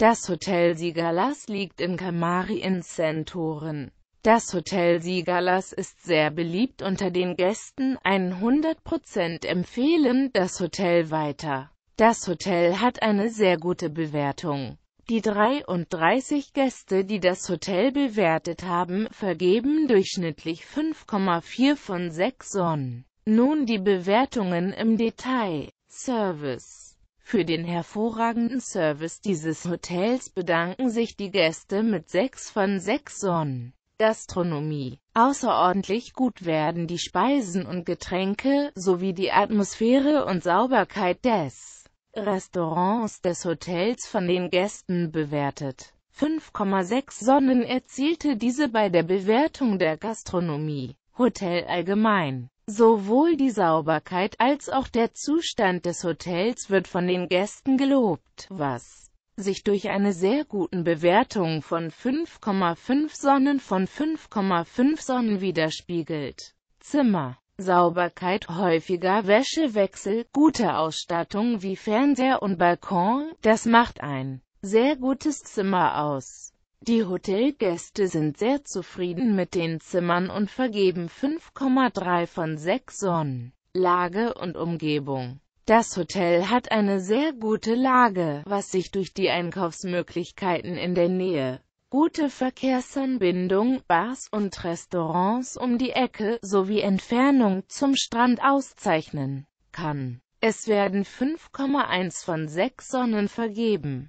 Das Hotel Sigalas liegt in Kamari in Santorin. Das Hotel Sigalas ist sehr beliebt unter den Gästen, 100% empfehlen das Hotel weiter. Das Hotel hat eine sehr gute Bewertung. Die 33 Gäste, die das Hotel bewertet haben, vergeben durchschnittlich 5,4 von 6 Sonnen. Nun die Bewertungen im Detail. Service für den hervorragenden Service dieses Hotels bedanken sich die Gäste mit 6 von 6 Sonnen. Gastronomie. Außerordentlich gut werden die Speisen und Getränke, sowie die Atmosphäre und Sauberkeit des Restaurants des Hotels von den Gästen bewertet. 5,6 Sonnen erzielte diese bei der Bewertung der Gastronomie. Hotel allgemein. Sowohl die Sauberkeit als auch der Zustand des Hotels wird von den Gästen gelobt, was sich durch eine sehr guten Bewertung von 5,5 Sonnen von 5,5 Sonnen widerspiegelt. Zimmer Sauberkeit, häufiger Wäschewechsel, gute Ausstattung wie Fernseher und Balkon, das macht ein sehr gutes Zimmer aus. Die Hotelgäste sind sehr zufrieden mit den Zimmern und vergeben 5,3 von 6 Sonnen. Lage und Umgebung Das Hotel hat eine sehr gute Lage, was sich durch die Einkaufsmöglichkeiten in der Nähe, gute Verkehrsanbindung, Bars und Restaurants um die Ecke sowie Entfernung zum Strand auszeichnen kann. Es werden 5,1 von 6 Sonnen vergeben.